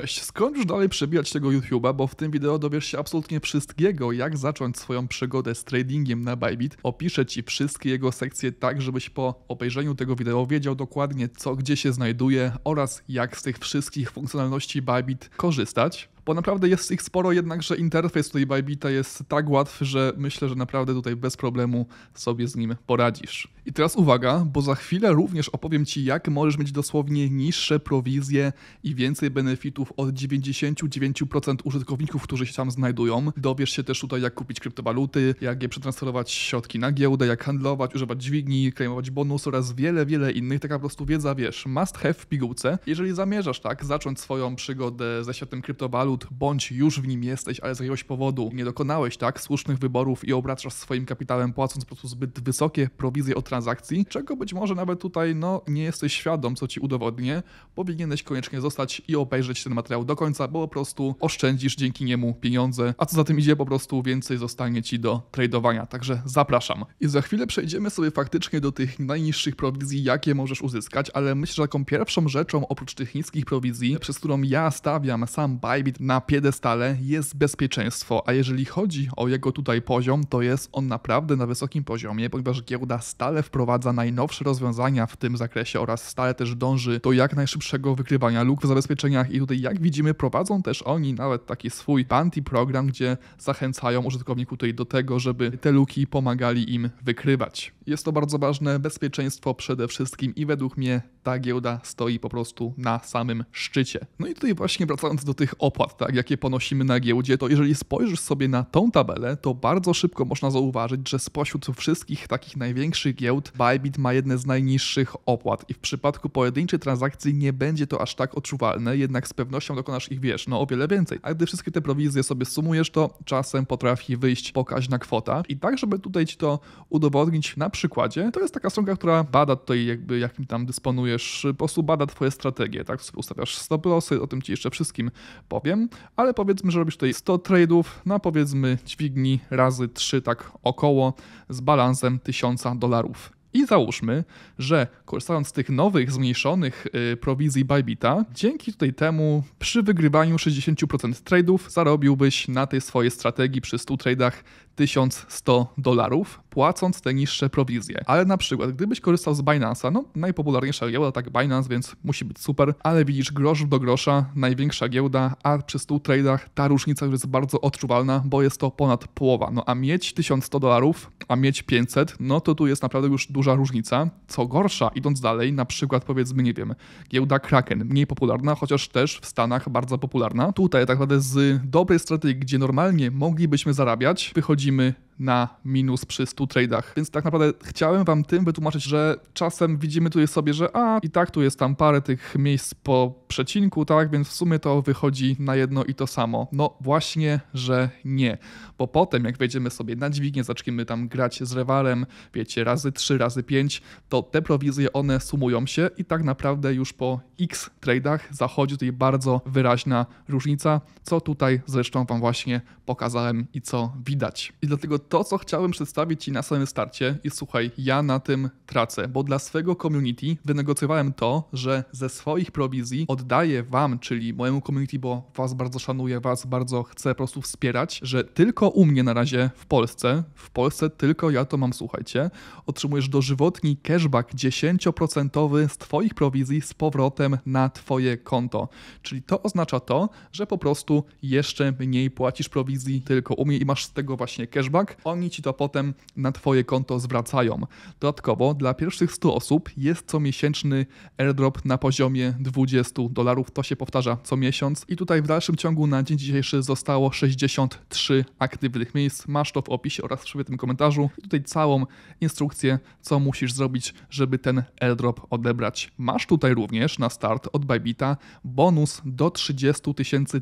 Cześć, skąd już dalej przebijać tego YouTube'a, bo w tym wideo dowiesz się absolutnie wszystkiego, jak zacząć swoją przygodę z tradingiem na Bybit. Opiszę Ci wszystkie jego sekcje tak, żebyś po obejrzeniu tego wideo wiedział dokładnie co gdzie się znajduje oraz jak z tych wszystkich funkcjonalności Bybit korzystać bo naprawdę jest ich sporo, jednakże interfejs tutaj Bybita jest tak łatwy, że myślę, że naprawdę tutaj bez problemu sobie z nim poradzisz. I teraz uwaga, bo za chwilę również opowiem Ci, jak możesz mieć dosłownie niższe prowizje i więcej benefitów od 99% użytkowników, którzy się tam znajdują. Dowiesz się też tutaj, jak kupić kryptowaluty, jak je przetransferować środki na giełdę, jak handlować, używać dźwigni, klejmować bonus oraz wiele, wiele innych. Taka po prostu wiedza, wiesz, must have w pigułce. Jeżeli zamierzasz, tak, zacząć swoją przygodę ze światem kryptowalut, walut, bądź już w nim jesteś, ale z jakiegoś powodu nie dokonałeś tak słusznych wyborów i obracasz swoim kapitałem, płacąc po prostu zbyt wysokie prowizje od transakcji, czego być może nawet tutaj no, nie jesteś świadom, co ci udowodnię, powinieneś koniecznie zostać i obejrzeć ten materiał do końca, bo po prostu oszczędzisz dzięki niemu pieniądze, a co za tym idzie, po prostu więcej zostanie ci do tradowania. Także zapraszam. I za chwilę przejdziemy sobie faktycznie do tych najniższych prowizji, jakie możesz uzyskać, ale myślę, że taką pierwszą rzeczą oprócz tych niskich prowizji, przez którą ja stawiam sam Bybit na piedestale jest bezpieczeństwo, a jeżeli chodzi o jego tutaj poziom, to jest on naprawdę na wysokim poziomie, ponieważ giełda stale wprowadza najnowsze rozwiązania w tym zakresie oraz stale też dąży do jak najszybszego wykrywania luk w zabezpieczeniach i tutaj jak widzimy prowadzą też oni nawet taki swój bounty program, gdzie zachęcają użytkowników tutaj do tego, żeby te luki pomagali im wykrywać. Jest to bardzo ważne bezpieczeństwo przede wszystkim i według mnie ta giełda stoi po prostu na samym szczycie. No i tutaj właśnie wracając do tych opłat, tak, jakie ponosimy na giełdzie, to jeżeli spojrzysz sobie na tą tabelę, to bardzo szybko można zauważyć, że spośród wszystkich takich największych giełd Bybit ma jedne z najniższych opłat i w przypadku pojedynczej transakcji nie będzie to aż tak odczuwalne, jednak z pewnością dokonasz ich, wiesz, no o wiele więcej. A gdy wszystkie te prowizje sobie sumujesz, to czasem potrafi wyjść pokaźna kwota. I tak, żeby tutaj ci to udowodnić na przykładzie, to jest taka stronka, która bada tutaj jakby jakim tam dysponuje wykonujesz, y, po prostu bada twoje strategie, tak? Ustawiasz stop losy, o tym ci jeszcze wszystkim powiem, ale powiedzmy, że robisz tutaj 100 trade'ów na no powiedzmy dźwigni razy 3, tak około, z balansem 1000 dolarów. I załóżmy, że korzystając z tych nowych, zmniejszonych y, prowizji Bybita, dzięki tutaj temu przy wygrywaniu 60% trade'ów zarobiłbyś na tej swojej strategii przy 100 trade'ach 1100 dolarów, płacąc te niższe prowizje. Ale na przykład, gdybyś korzystał z Binance'a, no najpopularniejsza giełda, tak Binance, więc musi być super, ale widzisz grosz do grosza, największa giełda, a przy 100 tradach ta różnica już jest bardzo odczuwalna, bo jest to ponad połowa. No a mieć 1100 dolarów, a mieć 500, no to tu jest naprawdę już duża różnica. Co gorsza, idąc dalej, na przykład powiedzmy, nie wiem, giełda Kraken, mniej popularna, chociaż też w Stanach bardzo popularna. Tutaj tak naprawdę z dobrej strategii, gdzie normalnie moglibyśmy zarabiać, wychodzi wychodzimy na minus przy 100 tradach. Więc tak naprawdę chciałem wam tym wytłumaczyć, że czasem widzimy tutaj sobie, że a i tak tu jest tam parę tych miejsc po przecinku, tak, więc w sumie to wychodzi na jedno i to samo. No właśnie, że nie. Bo potem jak wejdziemy sobie na dźwignię, zaczniemy tam grać z rewarem, wiecie, razy 3, razy 5, to te prowizje one sumują się i tak naprawdę już po x tradach zachodzi tutaj bardzo wyraźna różnica, co tutaj zresztą wam właśnie pokazałem i co widać. I dlatego to, co chciałem przedstawić Ci na samym starcie i słuchaj, ja na tym tracę, bo dla swojego community wynegocjowałem to, że ze swoich prowizji oddaję Wam, czyli mojemu community, bo Was bardzo szanuję, Was bardzo chcę po prostu wspierać, że tylko u mnie na razie w Polsce, w Polsce tylko ja to mam, słuchajcie, otrzymujesz dożywotni cashback 10% z Twoich prowizji z powrotem na Twoje konto. Czyli to oznacza to, że po prostu jeszcze mniej płacisz prowizji tylko u mnie i masz z tego właśnie cashback, tak, oni ci to potem na Twoje konto zwracają. Dodatkowo dla pierwszych 100 osób jest co miesięczny airdrop na poziomie 20 dolarów. To się powtarza co miesiąc. I tutaj w dalszym ciągu na dzień dzisiejszy zostało 63 aktywnych miejsc. Masz to w opisie oraz w przybytym komentarzu. I tutaj całą instrukcję, co musisz zrobić, żeby ten airdrop odebrać. Masz tutaj również na start od Bybita bonus do 30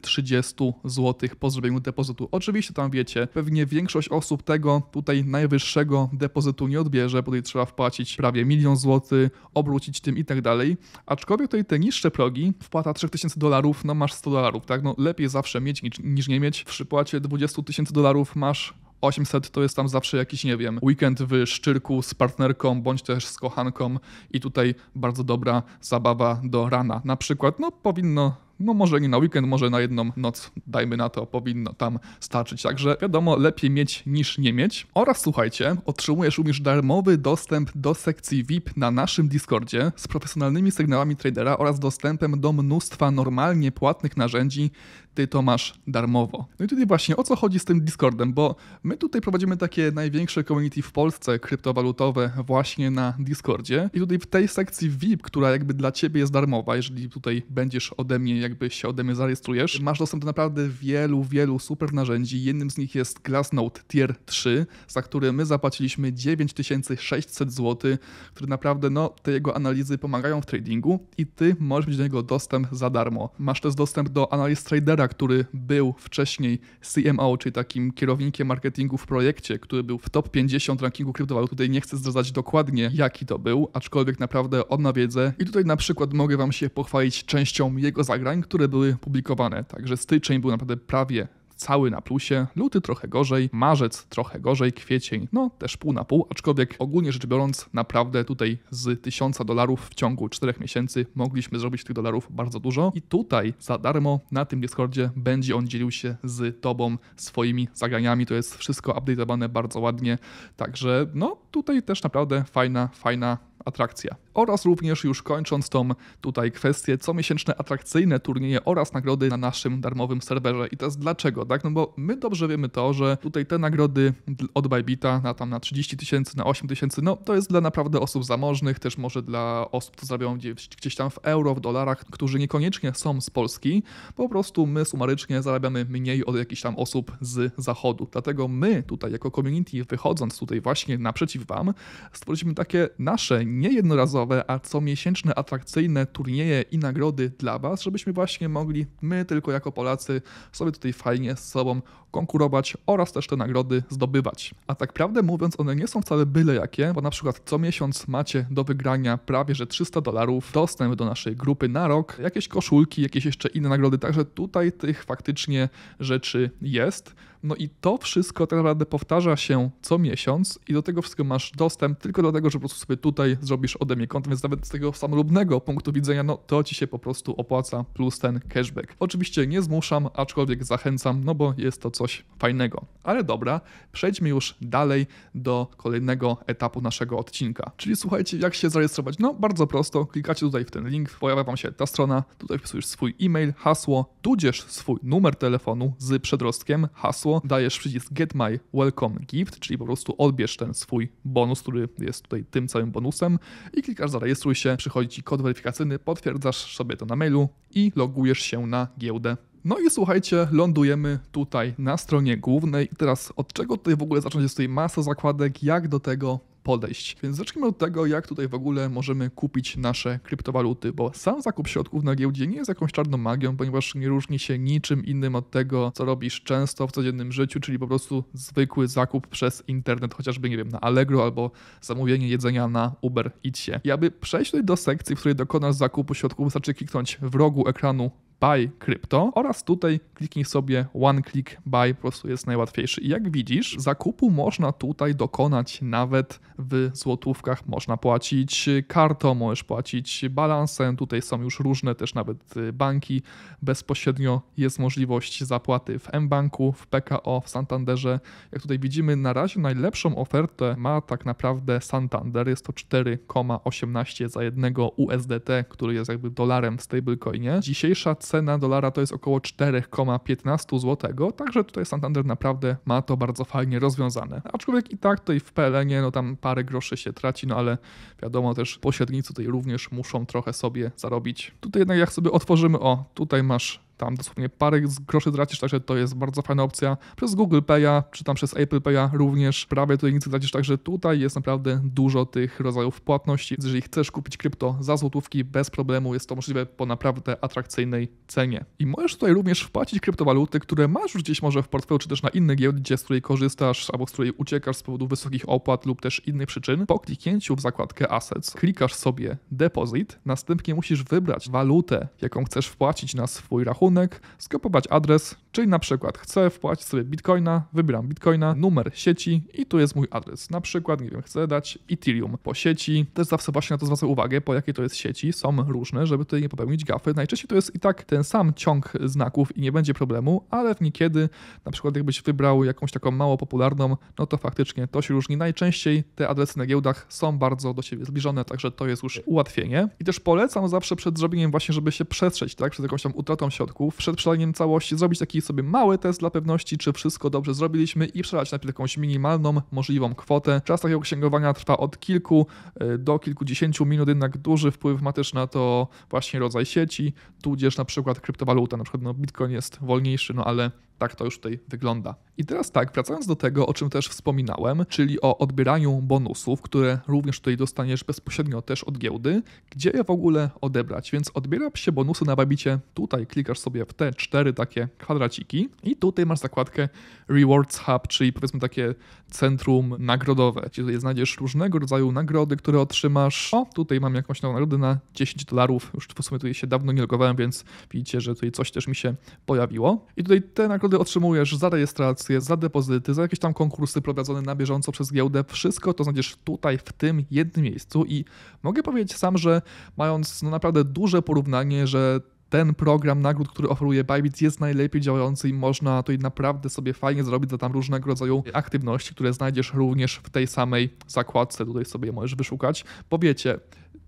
030 zł po zrobieniu depozytu. Oczywiście tam wiecie, pewnie większość osób tego tutaj najwyższego depozytu nie odbierze, bo tutaj trzeba wpłacić prawie milion złotych, obrócić tym i tak dalej. Aczkolwiek tutaj te niższe progi, wpłata 3000 dolarów, no masz 100 dolarów, tak? No lepiej zawsze mieć niż, niż nie mieć. W przypłacie 20 tysięcy dolarów masz 800 to jest tam zawsze jakiś, nie wiem, weekend w Szczyrku z partnerką bądź też z kochanką i tutaj bardzo dobra zabawa do rana. Na przykład, no powinno no może nie na weekend, może na jedną noc, dajmy na to, powinno tam starczyć. Także wiadomo, lepiej mieć niż nie mieć. Oraz słuchajcie, otrzymujesz również darmowy dostęp do sekcji VIP na naszym Discordzie z profesjonalnymi sygnałami tradera oraz dostępem do mnóstwa normalnie płatnych narzędzi ty to masz darmowo. No i tutaj właśnie o co chodzi z tym Discordem, bo my tutaj prowadzimy takie największe community w Polsce kryptowalutowe właśnie na Discordzie i tutaj w tej sekcji VIP, która jakby dla ciebie jest darmowa, jeżeli tutaj będziesz ode mnie, jakby się ode mnie zarejestrujesz, masz dostęp do naprawdę wielu, wielu super narzędzi. Jednym z nich jest Glassnode Tier 3, za który my zapłaciliśmy 9600 zł, który naprawdę, no, te jego analizy pomagają w tradingu i ty możesz mieć do niego dostęp za darmo. Masz też dostęp do analiz tradera który był wcześniej CMO, czyli takim kierownikiem marketingu w projekcie, który był w top 50 rankingu kryptowalut. Tutaj nie chcę zdradzać dokładnie, jaki to był, aczkolwiek naprawdę odnawiedzę. wiedzę. I tutaj na przykład mogę Wam się pochwalić częścią jego zagrań, które były publikowane. Także styczeń był naprawdę prawie cały na plusie, luty trochę gorzej, marzec trochę gorzej, kwiecień no też pół na pół, aczkolwiek ogólnie rzecz biorąc naprawdę tutaj z 1000 dolarów w ciągu 4 miesięcy mogliśmy zrobić tych dolarów bardzo dużo i tutaj za darmo na tym Discordzie będzie on dzielił się z Tobą swoimi zagraniami, to jest wszystko update'owane bardzo ładnie, także no tutaj też naprawdę fajna, fajna atrakcja oraz również już kończąc tą tutaj kwestię comiesięczne atrakcyjne turnieje oraz nagrody na naszym darmowym serwerze. I teraz dlaczego, tak? No bo my dobrze wiemy to, że tutaj te nagrody od Bybita na tam na 30 tysięcy, na 8 tysięcy, no to jest dla naprawdę osób zamożnych, też może dla osób, co zarabiają gdzieś, gdzieś tam w euro, w dolarach, którzy niekoniecznie są z Polski, po prostu my sumarycznie zarabiamy mniej od jakichś tam osób z zachodu. Dlatego my tutaj jako community wychodząc tutaj właśnie naprzeciw Wam, stworzyliśmy takie nasze niejednorazowe a co miesięczne atrakcyjne turnieje i nagrody dla Was, żebyśmy właśnie mogli my tylko jako Polacy sobie tutaj fajnie z sobą konkurować oraz też te nagrody zdobywać. A tak prawdę mówiąc, one nie są wcale byle jakie, bo na przykład co miesiąc macie do wygrania prawie że 300 dolarów, dostęp do naszej grupy na rok, jakieś koszulki, jakieś jeszcze inne nagrody, także tutaj tych faktycznie rzeczy jest. No i to wszystko tak naprawdę powtarza się co miesiąc i do tego wszystkiego masz dostęp tylko dlatego, że po prostu sobie tutaj zrobisz ode mnie kont, więc nawet z tego samolubnego punktu widzenia, no to ci się po prostu opłaca plus ten cashback. Oczywiście nie zmuszam, aczkolwiek zachęcam, no bo jest to coś fajnego. Ale dobra, przejdźmy już dalej do kolejnego etapu naszego odcinka. Czyli słuchajcie, jak się zarejestrować? No bardzo prosto, klikacie tutaj w ten link, pojawia wam się ta strona, tutaj wpisujesz swój e-mail, hasło, tudzież swój numer telefonu z przedrostkiem, hasło dajesz przycisk Get My Welcome Gift, czyli po prostu odbierz ten swój bonus, który jest tutaj tym całym bonusem i klikasz zarejestruj się, przychodzi ci kod weryfikacyjny, potwierdzasz sobie to na mailu i logujesz się na giełdę. No i słuchajcie, lądujemy tutaj na stronie głównej. I teraz od czego tutaj w ogóle zacząć? Jest tutaj masa zakładek, jak do tego podejść. Więc zacznijmy od tego, jak tutaj w ogóle możemy kupić nasze kryptowaluty, bo sam zakup środków na giełdzie nie jest jakąś czarną magią, ponieważ nie różni się niczym innym od tego, co robisz często w codziennym życiu, czyli po prostu zwykły zakup przez internet, chociażby, nie wiem, na Allegro albo zamówienie jedzenia na Uber Eatsie. I aby przejść do sekcji, w której dokonasz zakupu środków, wystarczy kliknąć w rogu ekranu Buy Crypto oraz tutaj kliknij sobie One Click Buy, po prostu jest najłatwiejszy. I jak widzisz, zakupu można tutaj dokonać nawet w złotówkach. Można płacić kartą, możesz płacić balansem, tutaj są już różne też nawet y, banki. Bezpośrednio jest możliwość zapłaty w mBanku, w PKO, w Santanderze. Jak tutaj widzimy, na razie najlepszą ofertę ma tak naprawdę Santander, jest to 4,18 za jednego USDT, który jest jakby dolarem w stablecoinie. Dzisiejsza cena cena dolara to jest około 4,15 zł, także tutaj Santander naprawdę ma to bardzo fajnie rozwiązane. Aczkolwiek i tak tutaj w pln no tam parę groszy się traci, no ale wiadomo też pośrednicy tutaj również muszą trochę sobie zarobić. Tutaj jednak jak sobie otworzymy, o tutaj masz tam dosłownie parę groszy tracisz, także to jest bardzo fajna opcja. Przez Google Pay'a, czy tam przez Apple Pay'a również prawie tutaj nic tracisz, także tutaj jest naprawdę dużo tych rodzajów płatności. Jeżeli chcesz kupić krypto za złotówki, bez problemu jest to możliwe po naprawdę atrakcyjnej cenie. I możesz tutaj również wpłacić kryptowaluty, które masz już gdzieś może w portfelu, czy też na innej giełdzie, z której korzystasz, albo z której uciekasz z powodu wysokich opłat lub też innych przyczyn. Po kliknięciu w zakładkę Assets klikasz sobie Deposit, następnie musisz wybrać walutę, jaką chcesz wpłacić na swój rachunek, rachunek, skopiować adres, Czyli na przykład chcę wpłacić sobie bitcoina, wybieram bitcoina, numer sieci i tu jest mój adres. Na przykład, nie wiem, chcę dać Ethereum po sieci. Też zawsze właśnie na to zwracam uwagę, po jakiej to jest sieci. Są różne, żeby tutaj nie popełnić gafy. Najczęściej to jest i tak ten sam ciąg znaków i nie będzie problemu, ale w niekiedy, na przykład jakbyś wybrał jakąś taką mało popularną, no to faktycznie to się różni. Najczęściej te adresy na giełdach są bardzo do siebie zbliżone, także to jest już ułatwienie. I też polecam zawsze przed zrobieniem właśnie, żeby się przestrzeć, tak, przed jakąś tam utratą środków, przed przelaniem całości, zrobić taki zrobić sobie mały test dla pewności, czy wszystko dobrze zrobiliśmy i przelać najpierw jakąś minimalną możliwą kwotę. Czas takiego księgowania trwa od kilku e, do kilkudziesięciu minut, jednak duży wpływ ma też na to właśnie rodzaj sieci, tudzież na przykład kryptowaluta, na przykład no Bitcoin jest wolniejszy, no ale tak to już tutaj wygląda. I teraz tak, wracając do tego, o czym też wspominałem, czyli o odbieraniu bonusów, które również tutaj dostaniesz bezpośrednio też od giełdy, gdzie je w ogóle odebrać. Więc odbiera się bonusy na babicie, tutaj klikasz sobie w te cztery takie kwadraciki i tutaj masz zakładkę Rewards Hub, czyli powiedzmy takie centrum nagrodowe, gdzie tutaj znajdziesz różnego rodzaju nagrody, które otrzymasz. O, tutaj mam jakąś nową nagrodę na 10 dolarów, już w sumie tutaj się dawno nie logowałem, więc widzicie, że tutaj coś też mi się pojawiło. I tutaj te nagrody nagrody otrzymujesz za rejestrację, za depozyty, za jakieś tam konkursy prowadzone na bieżąco przez giełdę. Wszystko to znajdziesz tutaj, w tym jednym miejscu i mogę powiedzieć sam, że mając no naprawdę duże porównanie, że ten program nagród, który oferuje Bybit jest najlepiej działający i można tutaj naprawdę sobie fajnie zrobić za tam różnego rodzaju aktywności, które znajdziesz również w tej samej zakładce, tutaj sobie możesz wyszukać. Bo wiecie,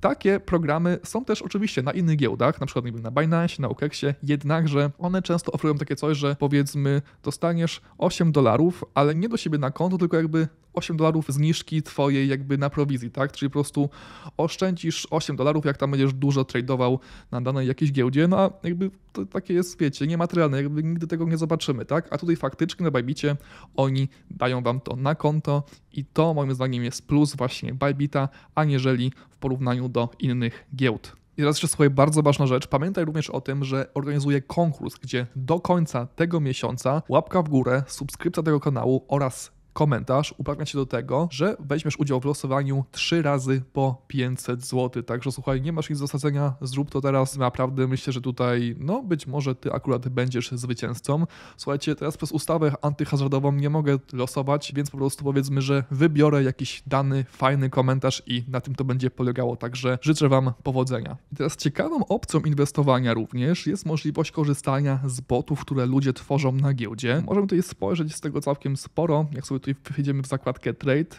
takie programy są też oczywiście na innych giełdach, na przykład na Binance, na OKEXie, jednakże one często oferują takie coś, że powiedzmy dostaniesz 8 dolarów, ale nie do siebie na konto, tylko jakby 8 dolarów zniżki twojej jakby na prowizji, tak? Czyli po prostu oszczędzisz 8 dolarów, jak tam będziesz dużo tradeował na danej jakiejś giełdzie, no a jakby to takie jest, wiecie, niematerialne, jakby nigdy tego nie zobaczymy, tak? A tutaj faktycznie na Bybicie oni dają wam to na konto i to moim zdaniem jest plus właśnie Bybita, aniżeli w porównaniu do innych giełd. I teraz jeszcze słuchaj, bardzo ważna rzecz. Pamiętaj również o tym, że organizuję konkurs, gdzie do końca tego miesiąca łapka w górę, subskrypcja tego kanału oraz komentarz, uprawnia cię do tego, że weźmiesz udział w losowaniu 3 razy po 500 zł. Także słuchaj, nie masz nic do stracenia, zrób to teraz. Naprawdę myślę, że tutaj, no być może ty akurat będziesz zwycięzcą. Słuchajcie, teraz przez ustawę antyhazardową nie mogę losować, więc po prostu powiedzmy, że wybiorę jakiś dany fajny komentarz i na tym to będzie polegało. Także życzę Wam powodzenia. I teraz ciekawą opcją inwestowania również jest możliwość korzystania z botów, które ludzie tworzą na giełdzie. Możemy tutaj spojrzeć z tego całkiem sporo, jak sobie tutaj wejdziemy w zakładkę Trade.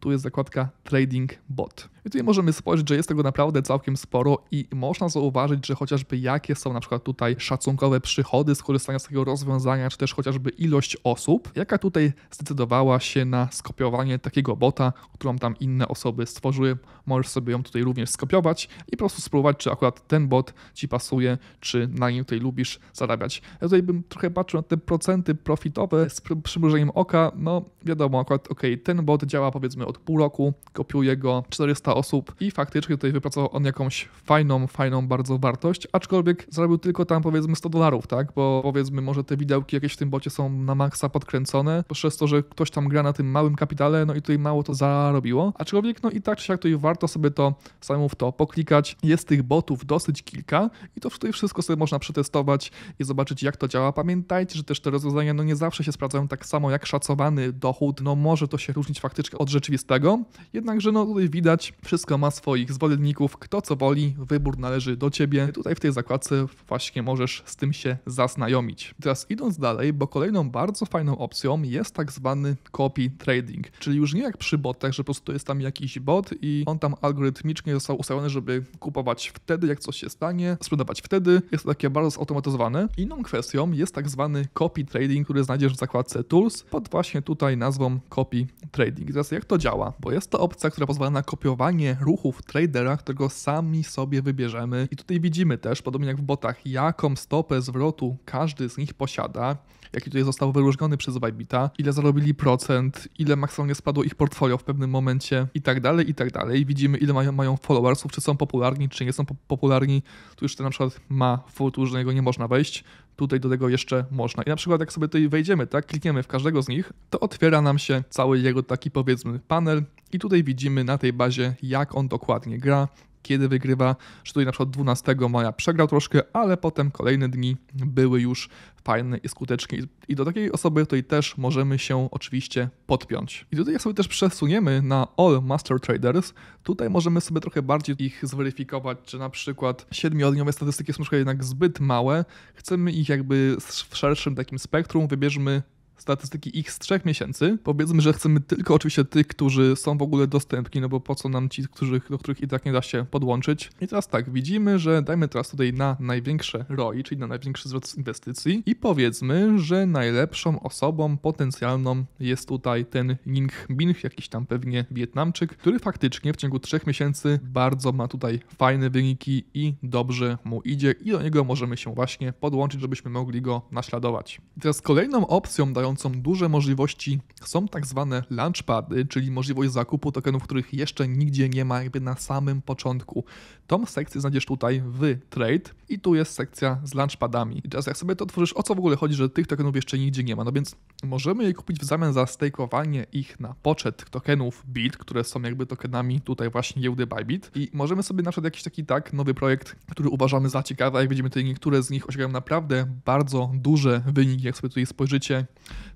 Tu jest zakładka Trading Bot. I tutaj możemy spojrzeć, że jest tego naprawdę całkiem sporo i można zauważyć, że chociażby jakie są na przykład tutaj szacunkowe przychody z korzystania z tego rozwiązania, czy też chociażby ilość osób, jaka tutaj zdecydowała się na skopiowanie takiego bota, którą tam inne osoby stworzyły. Możesz sobie ją tutaj również skopiować i po prostu spróbować, czy akurat ten bot ci pasuje, czy na nim tutaj lubisz zarabiać. Ja tutaj bym trochę patrzył na te procenty profitowe z przymrużeniem oka. No wiadomo, akurat ok, ten bot działa powiedzmy od pół roku, kopiuję go 400 osób i faktycznie tutaj wypracował on jakąś fajną, fajną bardzo wartość, aczkolwiek zarobił tylko tam powiedzmy 100 dolarów, tak? Bo powiedzmy może te widełki jakieś w tym bocie są na maksa podkręcone, przez to, że ktoś tam gra na tym małym kapitale, no i tutaj mało to zarobiło. Aczkolwiek no i tak czy siak tutaj warto sobie to samemu w to poklikać. Jest tych botów dosyć kilka i to tutaj wszystko sobie można przetestować i zobaczyć jak to działa. Pamiętajcie, że też te rozwiązania no nie zawsze się sprawdzają tak samo jak szacowany dochód, no może to się różnić faktycznie od rzeczywistego, jednakże no tutaj widać, wszystko ma swoich zwolenników, kto co woli, wybór należy do ciebie. Tutaj w tej zakładce właśnie możesz z tym się zaznajomić. Teraz idąc dalej, bo kolejną bardzo fajną opcją jest tak zwany copy trading, czyli już nie jak przy botach, że po prostu jest tam jakiś bot i on tam algorytmicznie został ustawiony, żeby kupować wtedy, jak coś się stanie, sprzedawać wtedy. Jest to takie bardzo zautomatyzowane. Inną kwestią jest tak zwany copy trading, który znajdziesz w zakładce tools pod właśnie tutaj nazwą copy trading. Teraz jak to działa? Bo jest to opcja, która pozwala na kopiowanie planowanie ruchów tradera, którego sami sobie wybierzemy. I tutaj widzimy też, podobnie jak w botach, jaką stopę zwrotu każdy z nich posiada, jaki tutaj został wyróżniony przez Bybita, ile zarobili procent, ile maksymalnie spadło ich portfolio w pewnym momencie i tak dalej, i tak dalej. Widzimy, ile mają, mają followersów, czy są popularni, czy nie są po popularni. Tu już ten na przykład ma full, tu już niego nie można wejść tutaj do tego jeszcze można. I na przykład jak sobie tutaj wejdziemy, tak, klikniemy w każdego z nich, to otwiera nam się cały jego taki powiedzmy panel i tutaj widzimy na tej bazie jak on dokładnie gra, kiedy wygrywa, że tutaj na przykład 12 maja przegrał troszkę, ale potem kolejne dni były już fajny i skuteczny. I do takiej osoby tutaj też możemy się oczywiście podpiąć. I tutaj jak sobie też przesuniemy na All Master Traders, tutaj możemy sobie trochę bardziej ich zweryfikować, czy na przykład siedmiodniowe statystyki są troszkę jednak zbyt małe. Chcemy ich jakby w szerszym takim spektrum, wybierzmy statystyki ich z trzech miesięcy. Powiedzmy, że chcemy tylko oczywiście tych, którzy są w ogóle dostępni, no bo po co nam ci, których do których i tak nie da się podłączyć. I teraz tak, widzimy, że dajmy teraz tutaj na największe ROI, czyli na największy zwrot z inwestycji i powiedzmy, że najlepszą osobą potencjalną jest tutaj ten Ning Binh, jakiś tam pewnie Wietnamczyk, który faktycznie w ciągu trzech miesięcy bardzo ma tutaj fajne wyniki i dobrze mu idzie i do niego możemy się właśnie podłączyć, żebyśmy mogli go naśladować. I teraz kolejną opcją dają są duże możliwości są tak zwane launchpady, czyli możliwość zakupu tokenów, których jeszcze nigdzie nie ma, jakby na samym początku. Tą sekcję znajdziesz tutaj w Trade i tu jest sekcja z launchpadami. I teraz jak sobie to otworzysz, o co w ogóle chodzi, że tych tokenów jeszcze nigdzie nie ma? No więc możemy je kupić w zamian za stakeowanie ich na poczet tokenów BIT, które są jakby tokenami tutaj właśnie giełdy Bybit i możemy sobie na przykład jakiś taki tak nowy projekt, który uważamy za ciekawy, jak widzimy tutaj niektóre z nich osiągają naprawdę bardzo duże wyniki, jak sobie tutaj spojrzycie,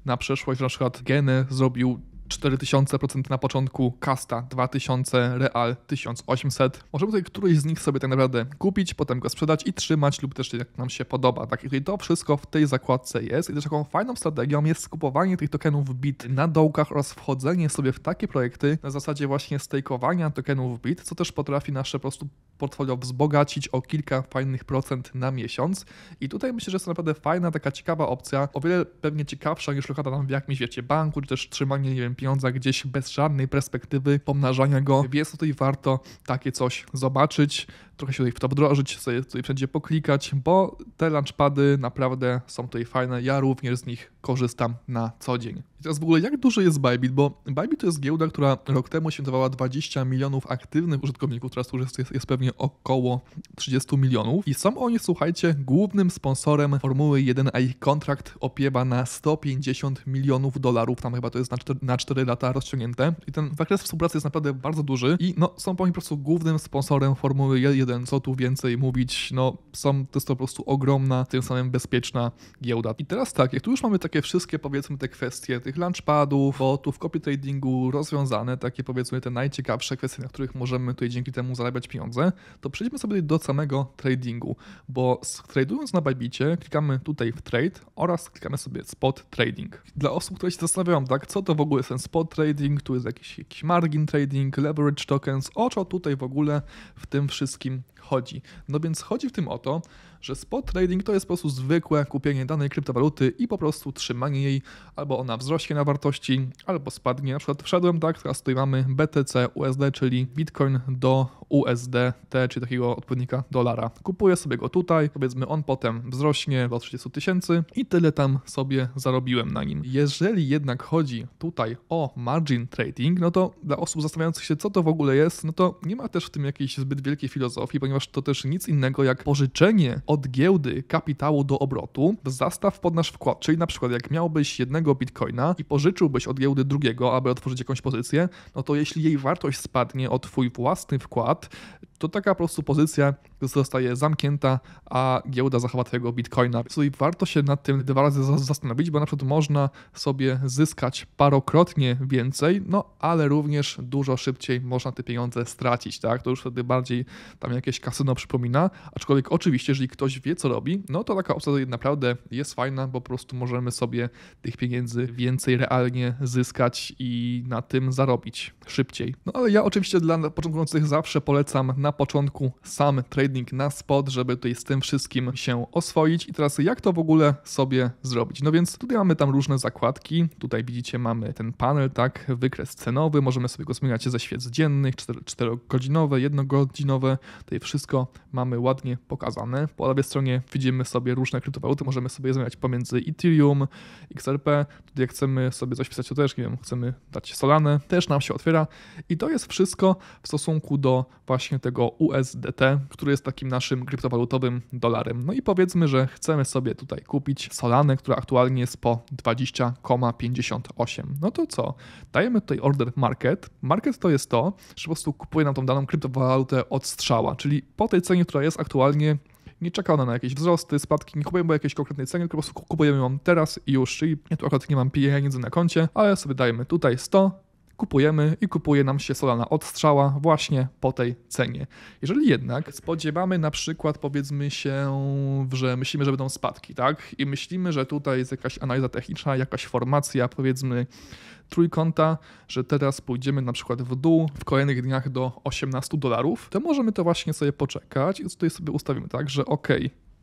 na przeszłość, na przykład geny zrobił 4000% na początku, Kasta 2000, Real 1800. Możemy tutaj któryś z nich sobie tak naprawdę kupić, potem go sprzedać i trzymać lub też jak nam się podoba. Tak, i tutaj to wszystko w tej zakładce jest i też taką fajną strategią jest skupowanie tych tokenów BIT na dołkach oraz wchodzenie sobie w takie projekty na zasadzie właśnie stakeowania tokenów BIT, co też potrafi nasze po prostu portfolio wzbogacić o kilka fajnych procent na miesiąc. I tutaj myślę, że jest to naprawdę fajna, taka ciekawa opcja, o wiele pewnie ciekawsza niż lokata tam w jakimś, wiecie, banku, czy też trzymanie, nie wiem, pieniądza gdzieś bez żadnej perspektywy pomnażania go, więc tutaj warto takie coś zobaczyć trochę się tutaj wdrożyć, sobie tutaj wszędzie poklikać, bo te lunchpady naprawdę są tutaj fajne. Ja również z nich korzystam na co dzień. I teraz w ogóle jak duży jest Bybit, bo Bybit to jest giełda, która rok temu świętowała 20 milionów aktywnych użytkowników, teraz już jest, jest pewnie około 30 milionów i są oni, słuchajcie, głównym sponsorem Formuły 1, a ich kontrakt opiewa na 150 milionów dolarów, tam chyba to jest na 4, na 4 lata rozciągnięte i ten zakres współpracy jest naprawdę bardzo duży i no są oni po prostu głównym sponsorem Formuły 1 jeden, co tu więcej mówić, no są, to jest po prostu ogromna, tym samym bezpieczna giełda. I teraz tak, jak tu już mamy takie wszystkie powiedzmy te kwestie tych launchpadów, botów, copy tradingu rozwiązane, takie powiedzmy te najciekawsze kwestie, na których możemy tutaj dzięki temu zarabiać pieniądze, to przejdźmy sobie do samego tradingu, bo tradując na Bajbicie klikamy tutaj w trade oraz klikamy sobie spot trading. Dla osób, które się zastanawiają, tak, co to w ogóle jest ten spot trading, tu jest jakiś, jakiś margin trading, leverage tokens, o co tutaj w ogóle w tym wszystkim chodzi? No więc chodzi w tym o to, że spot trading to jest po prostu zwykłe kupienie danej kryptowaluty i po prostu trzymanie jej, albo ona wzrośnie na wartości, albo spadnie. Na przykład wszedłem, tak, teraz tutaj mamy BTC USD, czyli Bitcoin do USDT, czyli takiego odpowiednika dolara. Kupuję sobie go tutaj, powiedzmy on potem wzrośnie do 30 tysięcy i tyle tam sobie zarobiłem na nim. Jeżeli jednak chodzi tutaj o margin trading, no to dla osób zastanawiających się, co to w ogóle jest, no to nie ma też w tym jakiejś zbyt wielkiej filozofii, filozofii, ponieważ to też nic innego jak pożyczenie od giełdy kapitału do obrotu zastaw pod nasz wkład. Czyli na przykład jak miałbyś jednego bitcoina i pożyczyłbyś od giełdy drugiego, aby otworzyć jakąś pozycję, no to jeśli jej wartość spadnie o twój własny wkład, to taka po prostu pozycja zostaje zamknięta, a giełda zachowa tego bitcoina. I warto się nad tym dwa razy zastanowić, bo na przykład można sobie zyskać parokrotnie więcej, no ale również dużo szybciej można te pieniądze stracić, tak? To już wtedy bardziej tam jakieś kasyno przypomina, aczkolwiek oczywiście, jeżeli ktoś wie co robi, no to taka opcja naprawdę jest fajna, bo po prostu możemy sobie tych pieniędzy więcej realnie zyskać i na tym zarobić szybciej. No ale ja oczywiście dla początkujących zawsze polecam na początku sam trading na spot, żeby tutaj z tym wszystkim się oswoić. I teraz jak to w ogóle sobie zrobić? No więc tutaj mamy tam różne zakładki. Tutaj widzicie mamy ten panel, tak, wykres cenowy. Możemy sobie go zmieniać ze świec dziennych, 4-godzinowe, 1-godzinowe. Tutaj wszystko mamy ładnie pokazane. Po lewej stronie widzimy sobie różne kryptowaluty. Możemy sobie zmieniać pomiędzy Ethereum, XRP. Tutaj jak chcemy sobie coś pisać, to też, nie wiem, chcemy dać Solanę, też nam się otwiera. I to jest wszystko w stosunku do właśnie tego tego USDT, który jest takim naszym kryptowalutowym dolarem. No i powiedzmy, że chcemy sobie tutaj kupić Solanę, która aktualnie jest po 20,58. No to co? Dajemy tutaj order market. Market to jest to, że po prostu kupuje nam tą daną kryptowalutę od strzała, czyli po tej cenie, która jest aktualnie nie czeka ona na jakieś wzrosty, spadki, nie kupujemy jakiejś konkretnej ceny, po prostu kupujemy ją teraz i już, czyli ja tu akurat nie mam pieniędzy na koncie, ale sobie dajemy tutaj 100, kupujemy i kupuje nam się solana strzała właśnie po tej cenie. Jeżeli jednak spodziewamy na przykład powiedzmy się, że myślimy, że będą spadki, tak? I myślimy, że tutaj jest jakaś analiza techniczna, jakaś formacja powiedzmy trójkąta, że teraz pójdziemy na przykład w dół w kolejnych dniach do 18 dolarów, to możemy to właśnie sobie poczekać i tutaj sobie ustawimy tak, że ok,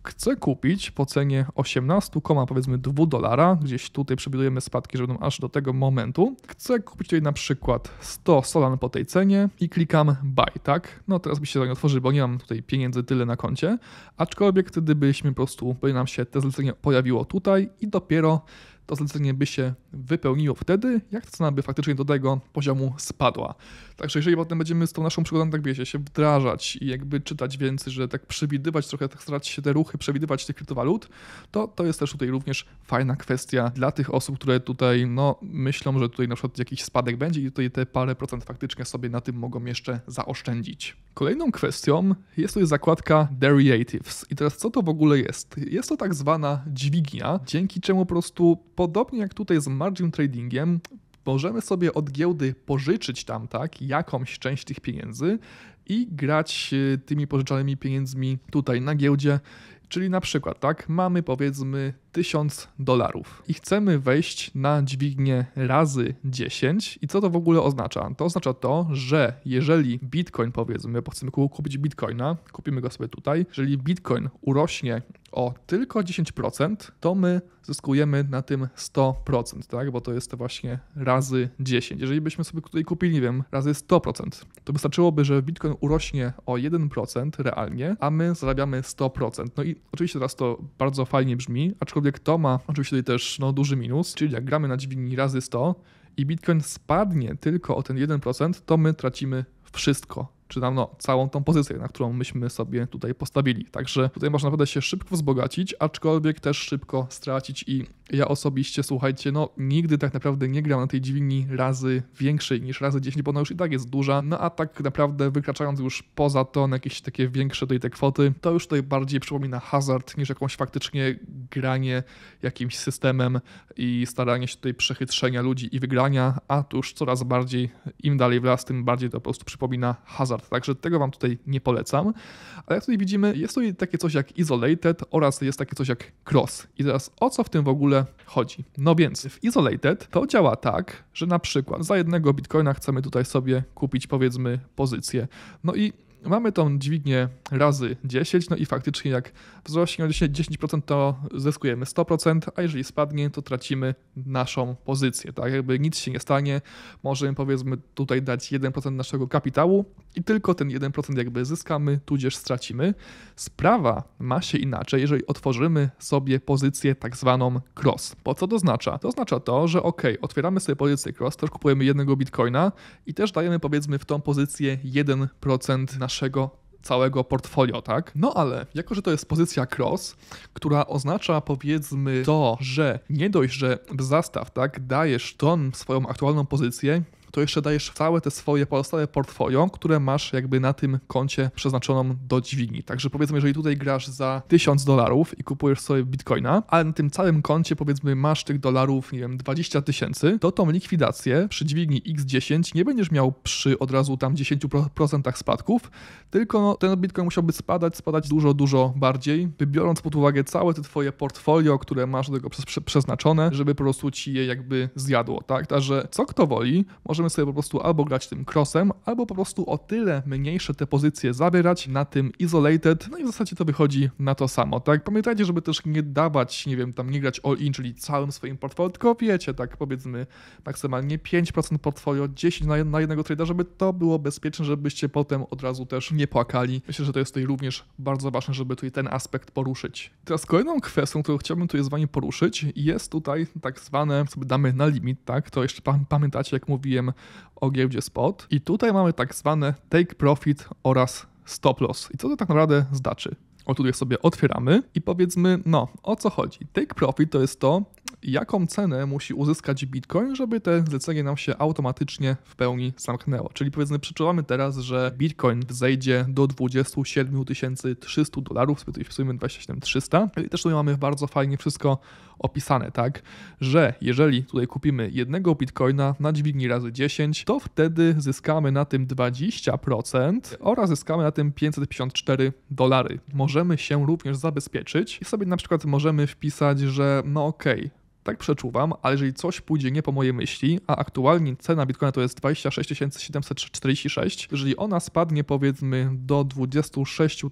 chce kupić po cenie 18, powiedzmy 2 dolara, gdzieś tutaj przewidujemy spadki, że będą aż do tego momentu. Chcę kupić tutaj na przykład 100 solan po tej cenie i klikam buy, tak? No teraz by się to nie otworzy, bo nie mam tutaj pieniędzy tyle na koncie, aczkolwiek gdybyśmy po prostu, by nam się te zlecenie pojawiło tutaj i dopiero to zlecenie by się wypełniło wtedy, jak cena by faktycznie do tego poziomu spadła. Także jeżeli potem będziemy z tą naszą przygodą, tak wiecie, się wdrażać i jakby czytać więcej, że tak przewidywać trochę, tak starać się te ruchy, przewidywać tych kryptowalut, to to jest też tutaj również fajna kwestia dla tych osób, które tutaj no, myślą, że tutaj na przykład jakiś spadek będzie i tutaj te parę procent faktycznie sobie na tym mogą jeszcze zaoszczędzić. Kolejną kwestią jest tutaj zakładka Derivatives. I teraz co to w ogóle jest? Jest to tak zwana dźwignia, dzięki czemu po prostu podobnie jak tutaj z margin tradingiem, możemy sobie od giełdy pożyczyć tam tak jakąś część tych pieniędzy i grać y, tymi pożyczanymi pieniędzmi tutaj na giełdzie. Czyli na przykład, tak, mamy powiedzmy 1000 dolarów i chcemy wejść na dźwignię razy 10. I co to w ogóle oznacza? To oznacza to, że jeżeli bitcoin, powiedzmy, bo chcemy kupić bitcoina, kupimy go sobie tutaj, jeżeli bitcoin urośnie o tylko 10%, to my zyskujemy na tym 100%, tak? bo to jest to właśnie razy 10. Jeżeli byśmy sobie tutaj kupili, nie wiem, razy 100%, to wystarczyłoby, że Bitcoin urośnie o 1% realnie, a my zarabiamy 100%. No i oczywiście teraz to bardzo fajnie brzmi, aczkolwiek to ma oczywiście tutaj też no, duży minus, czyli jak gramy na dźwigni razy 100 i Bitcoin spadnie tylko o ten 1%, to my tracimy wszystko czy tam no, całą tą pozycję, na którą myśmy sobie tutaj postawili. Także tutaj można naprawdę się szybko wzbogacić, aczkolwiek też szybko stracić i ja osobiście, słuchajcie, no nigdy tak naprawdę nie grałem na tej dźwigni razy większej niż razy 10, bo ona już i tak jest duża, no a tak naprawdę wykraczając już poza to na jakieś takie większe tutaj te kwoty, to już tutaj bardziej przypomina hazard niż jakąś faktycznie granie jakimś systemem i staranie się tutaj przechytrzenia ludzi i wygrania, a tu już coraz bardziej, im dalej w las, tym bardziej to po prostu przypomina hazard, także tego wam tutaj nie polecam. Ale jak tutaj widzimy, jest tutaj takie coś jak Isolated oraz jest takie coś jak Cross. I teraz o co w tym w ogóle ogóle chodzi. No więc w Isolated to działa tak, że na przykład za jednego bitcoina chcemy tutaj sobie kupić powiedzmy pozycję. No i mamy tą dźwignię razy 10, no i faktycznie jak wzrośnie o 10%, to zyskujemy 100%, a jeżeli spadnie, to tracimy naszą pozycję, tak? Jakby nic się nie stanie, możemy powiedzmy tutaj dać 1% naszego kapitału, i tylko ten 1% jakby zyskamy, tudzież stracimy. Sprawa ma się inaczej, jeżeli otworzymy sobie pozycję tak zwaną cross. Po co to oznacza? To oznacza to, że ok, otwieramy sobie pozycję cross, też kupujemy jednego bitcoina i też dajemy powiedzmy w tą pozycję 1% naszego całego portfolio, tak? No ale jako, że to jest pozycja cross, która oznacza powiedzmy to, że nie dość, że w zastaw, tak, dajesz tą swoją aktualną pozycję, to jeszcze dajesz całe te swoje pozostałe portfolio, które masz jakby na tym koncie przeznaczoną do dźwigni. Także powiedzmy, jeżeli tutaj grasz za 1000 dolarów i kupujesz sobie bitcoina, ale na tym całym koncie powiedzmy masz tych dolarów, nie wiem, 20 tysięcy, to tą likwidację przy dźwigni X10 nie będziesz miał przy od razu tam 10% spadków, tylko no, ten bitcoin musiałby spadać, spadać dużo, dużo bardziej, biorąc pod uwagę całe te twoje portfolio, które masz do tego przeznaczone, żeby po prostu ci je jakby zjadło, tak? Także co kto woli, może możemy sobie po prostu albo grać tym crossem, albo po prostu o tyle mniejsze te pozycje zabierać na tym isolated, no i w zasadzie to wychodzi na to samo, tak? Pamiętajcie, żeby też nie dawać, nie wiem, tam nie grać all-in, czyli całym swoim portfolio, tylko wiecie, tak powiedzmy maksymalnie 5% portfolio, 10 na, na jednego tradera, żeby to było bezpieczne, żebyście potem od razu też nie płakali. Myślę, że to jest tutaj również bardzo ważne, żeby tutaj ten aspekt poruszyć. Teraz kolejną kwestią, którą chciałbym tutaj z wami poruszyć, jest tutaj tak zwane, sobie damy na limit, tak? To jeszcze pamiętacie, jak mówiłem o giełdzie spot. I tutaj mamy tak zwane take profit oraz stop loss. I co to tak naprawdę znaczy? O tutaj sobie otwieramy i powiedzmy, no, o co chodzi? Take profit to jest to, jaką cenę musi uzyskać Bitcoin, żeby te zlecenie nam się automatycznie w pełni zamknęło. Czyli powiedzmy, przeczuwamy teraz, że Bitcoin zejdzie do 27 300 dolarów, w sumie 27 300. I też tutaj mamy bardzo fajnie wszystko opisane, tak, że jeżeli tutaj kupimy jednego bitcoina na dźwigni razy 10, to wtedy zyskamy na tym 20% oraz zyskamy na tym 554 dolary. Możemy się również zabezpieczyć i sobie na przykład możemy wpisać, że no okej, okay, tak przeczuwam, ale jeżeli coś pójdzie nie po mojej myśli, a aktualnie cena bitcoina to jest 26 746, jeżeli ona spadnie powiedzmy do 26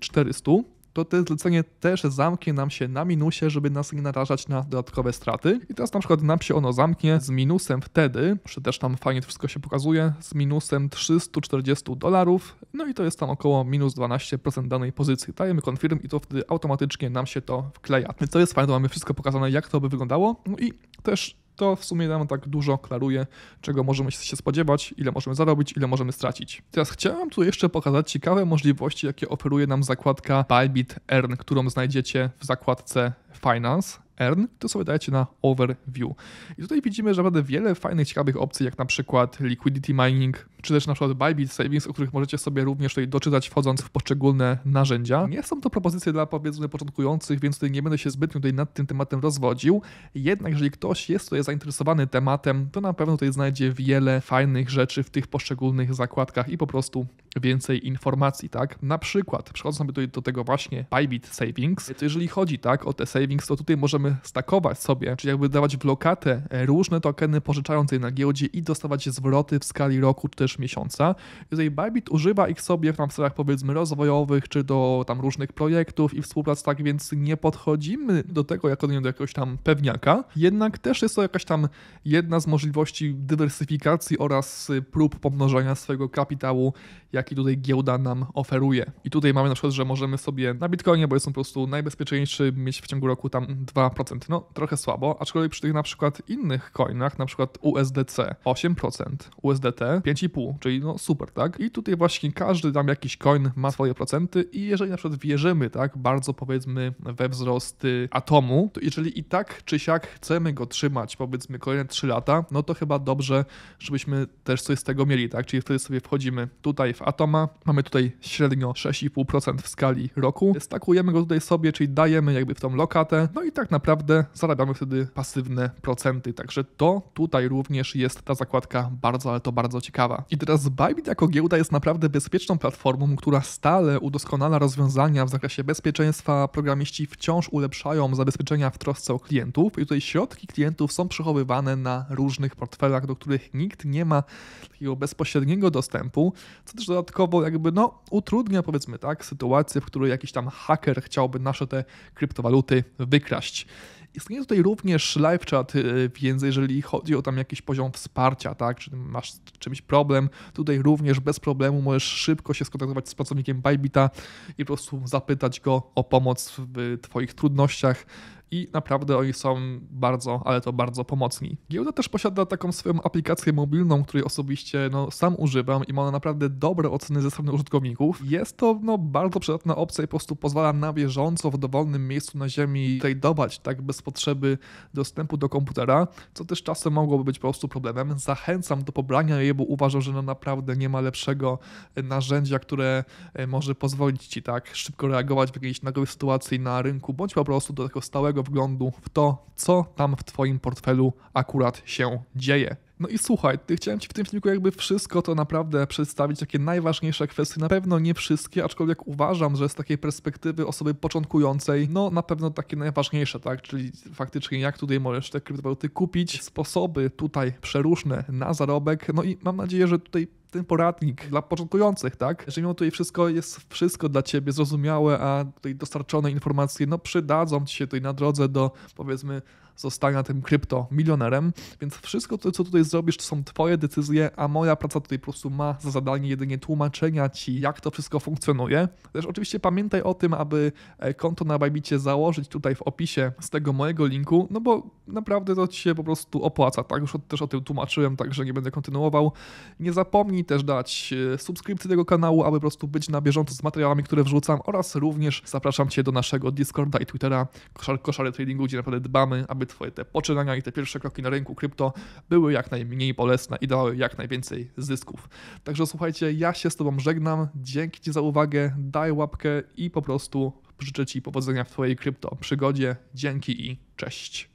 400, to te zlecenie też zamknie nam się na minusie, żeby nas nie narażać na dodatkowe straty. I teraz na przykład nam się ono zamknie z minusem wtedy, że też tam fajnie to wszystko się pokazuje, z minusem 340 dolarów, no i to jest tam około minus 12% danej pozycji. Dajemy confirm i to wtedy automatycznie nam się to wkleja. Co jest fajne, to mamy wszystko pokazane, jak to by wyglądało. No i też to w sumie nam tak dużo klaruje, czego możemy się spodziewać, ile możemy zarobić, ile możemy stracić. Teraz chciałem tu jeszcze pokazać ciekawe możliwości, jakie oferuje nam zakładka Bybit Earn, którą znajdziecie w zakładce Finance earn, to sobie dajecie na overview. I tutaj widzimy że naprawdę wiele fajnych, ciekawych opcji, jak na przykład liquidity mining, czy też na przykład Bybit Savings, o których możecie sobie również tutaj doczytać wchodząc w poszczególne narzędzia. Nie są to propozycje dla powiedzmy początkujących, więc tutaj nie będę się zbytnio tutaj nad tym tematem rozwodził. Jednak jeżeli ktoś jest tutaj zainteresowany tematem, to na pewno tutaj znajdzie wiele fajnych rzeczy w tych poszczególnych zakładkach i po prostu więcej informacji, tak? Na przykład, przechodząc sobie do, do tego właśnie Bybit Savings, to jeżeli chodzi, tak, o te savings, to tutaj możemy stakować sobie, czyli jakby dawać w lokatę e, różne tokeny pożyczające na giełdzie i dostawać zwroty w skali roku czy też miesiąca. Jeżeli Bybit używa ich sobie tam w celach powiedzmy rozwojowych, czy do tam różnych projektów i współprac, tak więc nie podchodzimy do tego jako do jakiegoś tam pewniaka, jednak też jest to jakaś tam jedna z możliwości dywersyfikacji oraz y, prób pomnożenia swojego kapitału jaki tutaj giełda nam oferuje. I tutaj mamy na przykład, że możemy sobie na Bitcoinie, bo jest on po prostu najbezpieczniejszy, mieć w ciągu roku tam 2%. No, trochę słabo, aczkolwiek przy tych na przykład innych coinach, na przykład USDC 8%, USDT 5,5%, czyli no super, tak? I tutaj właśnie każdy tam jakiś coin ma swoje procenty i jeżeli na przykład wierzymy, tak, bardzo powiedzmy we wzrosty atomu, to jeżeli i tak czy siak chcemy go trzymać powiedzmy kolejne 3 lata, no to chyba dobrze, żebyśmy też coś z tego mieli, tak? Czyli wtedy sobie wchodzimy tutaj w Atoma. Mamy tutaj średnio 6,5% w skali roku. Stakujemy go tutaj sobie, czyli dajemy jakby w tą lokatę, no i tak naprawdę zarabiamy wtedy pasywne procenty. Także to tutaj również jest ta zakładka bardzo, ale to bardzo ciekawa. I teraz Bybit jako giełda jest naprawdę bezpieczną platformą, która stale udoskonala rozwiązania w zakresie bezpieczeństwa. Programiści wciąż ulepszają zabezpieczenia w trosce o klientów i tutaj środki klientów są przechowywane na różnych portfelach, do których nikt nie ma takiego bezpośredniego dostępu, co też dodatkowo jakby no, utrudnia powiedzmy tak sytuację, w której jakiś tam haker chciałby nasze te kryptowaluty wykraść. Istnieje tutaj również live chat, y, więc jeżeli chodzi o tam jakiś poziom wsparcia, tak, czy masz czymś problem, tutaj również bez problemu możesz szybko się skontaktować z pracownikiem Bybita i po prostu zapytać go o pomoc w Twoich trudnościach i naprawdę oni są bardzo, ale to bardzo pomocni. Giełda też posiada taką swoją aplikację mobilną, której osobiście no, sam używam i ma ona naprawdę dobre oceny ze strony użytkowników. Jest to no, bardzo przydatna opcja i po prostu pozwala na bieżąco w dowolnym miejscu na ziemi tradować, tak bez potrzeby dostępu do komputera, co też czasem mogłoby być po prostu problemem. Zachęcam do pobrania jej, bo uważam, że no, naprawdę nie ma lepszego narzędzia, które e, może pozwolić ci tak szybko reagować w jakiejś nagłej sytuacji na rynku, bądź po prostu do tego stałego wglądu w to, co tam w Twoim portfelu akurat się dzieje. No i słuchaj, chciałem Ci w tym filmiku jakby wszystko to naprawdę przedstawić, takie najważniejsze kwestie. Na pewno nie wszystkie, aczkolwiek uważam, że z takiej perspektywy osoby początkującej, no na pewno takie najważniejsze, tak? Czyli faktycznie jak tutaj możesz te kryptowaluty kupić, sposoby tutaj przeróżne na zarobek. No i mam nadzieję, że tutaj ten poradnik dla początkujących, tak? Że mimo tutaj wszystko jest wszystko dla ciebie zrozumiałe, a tutaj dostarczone informacje no przydadzą ci się tutaj na drodze do powiedzmy zostania na tym krypto milionerem, więc wszystko to, co tutaj zrobisz, to są twoje decyzje, a moja praca tutaj po prostu ma za zadanie jedynie tłumaczenia ci, jak to wszystko funkcjonuje. Też oczywiście pamiętaj o tym, aby e, konto na Bajbicie założyć tutaj w opisie z tego mojego linku, no bo naprawdę to ci się po prostu opłaca, tak? Już też o tym tłumaczyłem, także nie będę kontynuował. Nie zapomnij też dać e, subskrypcji tego kanału, aby po prostu być na bieżąco z materiałami, które wrzucam oraz również zapraszam cię do naszego Discorda i Twittera Koszary, koszary Tradingu, gdzie naprawdę dbamy, aby twoje te poczynania i te pierwsze kroki na rynku krypto były jak najmniej bolesne i dały jak najwięcej zysków. Także słuchajcie, ja się z tobą żegnam, dzięki ci za uwagę, daj łapkę i po prostu życzę ci powodzenia w twojej krypto przygodzie. Dzięki i cześć.